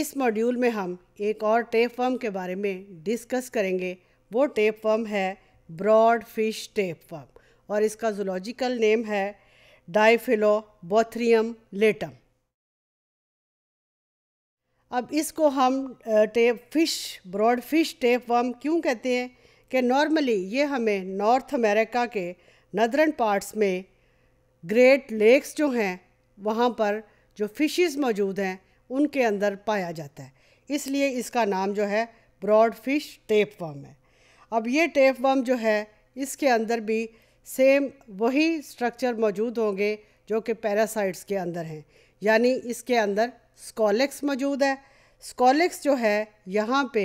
इस मॉड्यूल में हम एक और टेप फर्म के बारे में डिस्कस करेंगे वो टेप फर्म है ब्रॉड फिश टेप फर्म और इसका जोलॉजिकल नेम है डाइफिलो डाइफिलोबोथ्रियम लेटम अब इसको हम tape fish broad fish tapeworm क्यों कहते हैं कि नॉर्मली ये हमें नॉर्थ अमेरिका के नदरन पार्ट्स में ग्रेट लेक्स जो हैं वहाँ पर जो फिशेस मौजूद हैं उनके अंदर पाया जाता है इसलिए इसका नाम जो है ब्रॉड फिश टेप वर्म है अब ये टेप वर्म जो है इसके अंदर भी सेम वही स्ट्रक्चर मौजूद होंगे जो कि पैरासाइट्स के अंदर हैं यानी इसके अंदर स्कॉलेक्स मौजूद है स्कॉलेक्स जो है यहाँ पे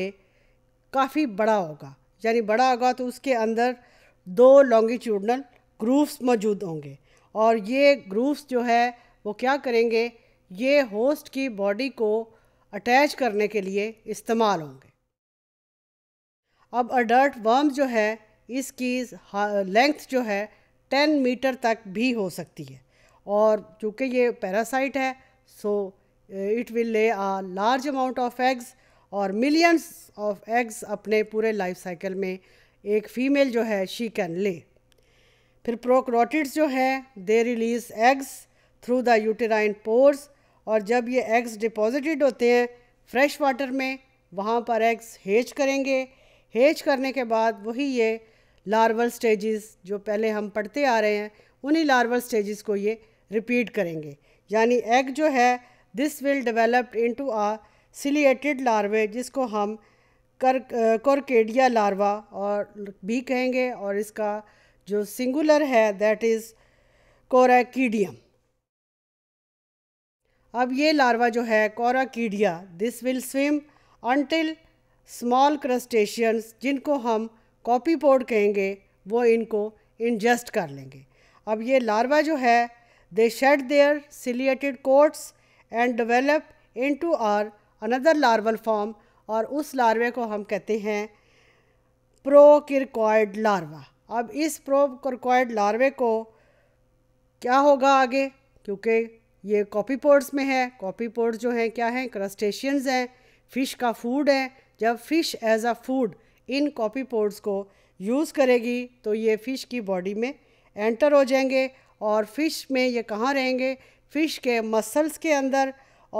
काफ़ी बड़ा होगा यानी बड़ा होगा तो उसके अंदर दो लॉन्गिट्यूडनल ग्रूव्स मौजूद होंगे और ये ग्रूव्स जो है वो क्या करेंगे ये होस्ट की बॉडी को अटैच करने के लिए इस्तेमाल होंगे अब अडर्ट वर्म जो है इसकी लेंथ जो है 10 मीटर तक भी हो सकती है और चूँकि ये पैरासाइट है सो it will lay a large amount of eggs और मिलियंस ऑफ एग्स अपने पूरे लाइफ साइकिल में एक फ़ीमेल जो है शी कैन ले फिर प्रोक्रोटिड्स जो है they release eggs through the uterine pores और जब ये एग्स डिपॉजिटेड होते हैं फ्रेश वाटर में वहाँ पर एग्स हेज करेंगे हेज करने के बाद वही ये लार्वल स्टेजेस जो पहले हम पढ़ते आ रहे हैं उन्हीं लार्वल स्टेजेस को ये रिपीट करेंगे यानी एग जो है this will developed into a ciliated larvae जिसको हम कर कॉर्केडिया लार्वा और भी कहेंगे और इसका जो सिंगुलर है दैट इज़ कोरेकीडियम अब ये लार्वा जो है कीडिया this will swim until small crustaceans जिनको हम कॉपी पोड कहेंगे वो इनको इंजस्ट कर लेंगे अब ये लार्वा जो है they shed their ciliated coats and develop into are another larval form और उस लार्वे को हम कहते हैं प्रोकिरकॉयड लार्वा अब इस प्रोकिरकॉयड लार्वे को क्या होगा आगे क्योंकि ये पोर्ट्स में है पोर्ट्स जो हैं क्या हैं क्रस्टेशियंस हैं फ़िश का फूड है जब fish as a food in copepods को यूज़ करेगी तो ये फ़िश की बॉडी में एंटर हो जाएंगे और फ़िश में ये कहाँ रहेंगे फ़िश के मसल्स के अंदर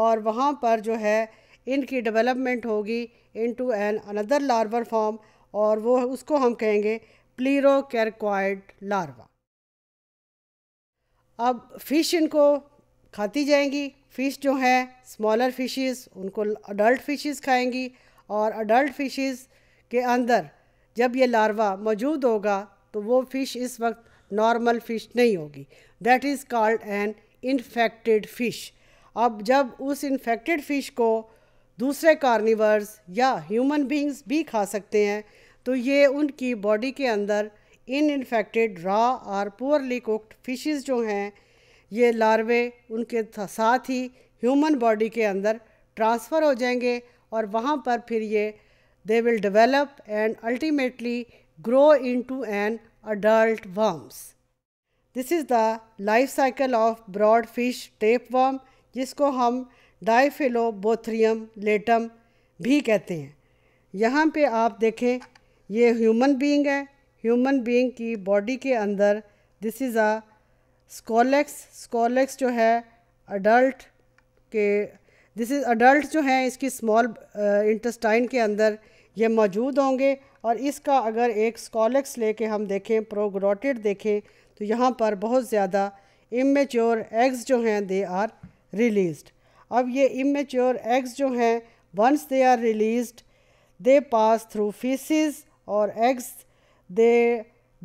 और वहाँ पर जो है इनकी डेवलपमेंट होगी into an another larval form और वो उसको हम कहेंगे प्लीरो लार्वा अब फिश इनको खाती जाएंगी फ़िश जो हैं स्मॉलर फिशेस उनको अडल्ट फिशेस खाएंगी और अडल्ट फिशेस के अंदर जब ये लार्वा मौजूद होगा तो वो फ़िश इस वक्त नॉर्मल फ़िश नहीं होगी that is called an infected fish अब जब उस इन्फेक्टेड फ़िश को दूसरे कार्निवर्स या ह्यूमन बींग्स भी खा सकते हैं तो ये उनकी बॉडी के अंदर इन इन्फेक्टेड रॉ और पुअरली कुक्ड फिशेस जो हैं ये लार्वे उनके साथ ही ह्यूमन बॉडी के अंदर ट्रांसफ़र हो जाएंगे और वहाँ पर फिर ये they will develop and ultimately grow an adult worms this is the life cycle of broad fish tapeworm जिसको हम डाइफिलोबोथ्रियम लेटम भी कहते हैं यहाँ पे आप देखें ये ह्यूमन बीइंग है ह्यूमन बीइंग की बॉडी के अंदर this is a scolex scolex जो है अडल्ट के दिस इज़ अडल्ट जो हैं इसकी स्मॉल इंटस्टाइन uh, के अंदर ये मौजूद होंगे और इसका अगर एक स्कॉलेक्स लेके हम देखें प्रोग्रोटेड देखें तो यहाँ पर बहुत ज़्यादा इमेच्योर एग्स जो हैं दे आर रिलीज्ड अब ये इमेच्योर एग्स जो हैं once they are released they pass through faeces और एग्स दे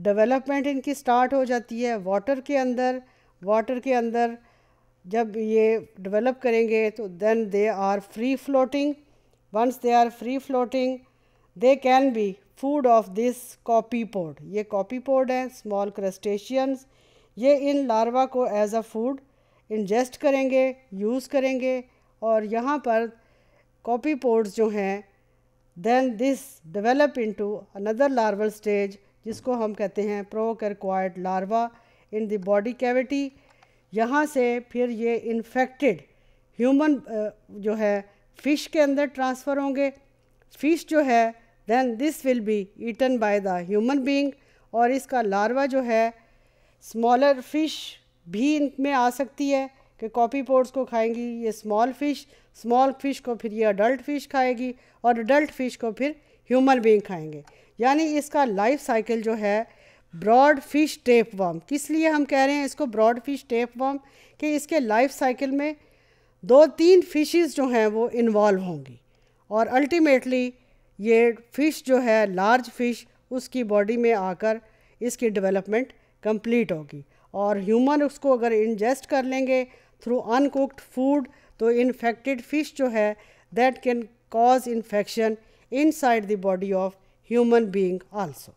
डेवलपमेंट इनकी स्टार्ट हो जाती है वाटर के अंदर वाटर के अंदर जब ये डेवलप करेंगे तो then they are free floating once they are free floating they can be food of this copepod ये कॉपी पोर्ड है स्मॉल क्रस्टेशियंस ये इन लार्वा को एज अ फूड इंजेस्ट करेंगे यूज़ करेंगे और यहाँ पर कॉपी पोर्ड्स जो हैं then this develop into another larval stage जिसको हम कहते हैं procercoid larva in the body cavity यहाँ से फिर ये इन्फेक्टेड ह्यूमन uh, जो है फ़िश के अंदर ट्रांसफ़र होंगे फ़िश जो है then this will be eaten by the human being और इसका लार्वा जो है स्मॉलर फ़िश भी इनमें आ सकती है कि कॉपी पोर्ट्स को खाएंगी ये स्मॉल फ़िश स्मॉल फ़िश को फिर ये अडल्ट फ़िश खाएगी और अडल्ट फ़िश को फिर ह्यूमन बीइंग खाएंगे यानी इसका लाइफ साइकिल जो है ब्रॉड फिश टेप वर्म किस लिए हम कह रहे हैं इसको ब्रॉड फिश टेप वर्म कि इसके लाइफ साइकिल में दो तीन फिशेस जो हैं वो इन्वॉल्व होंगी और अल्टीमेटली ये फ़िश जो है लार्ज फ़िश उसकी बॉडी में आकर इसकी डेवलपमेंट कंप्लीट होगी और ह्यूमन उसको अगर इंजेस्ट कर लेंगे थ्रू अनकुक्ड फूड तो इन्फेक्टेड फिश जो है that can cause infection inside the body of human being also.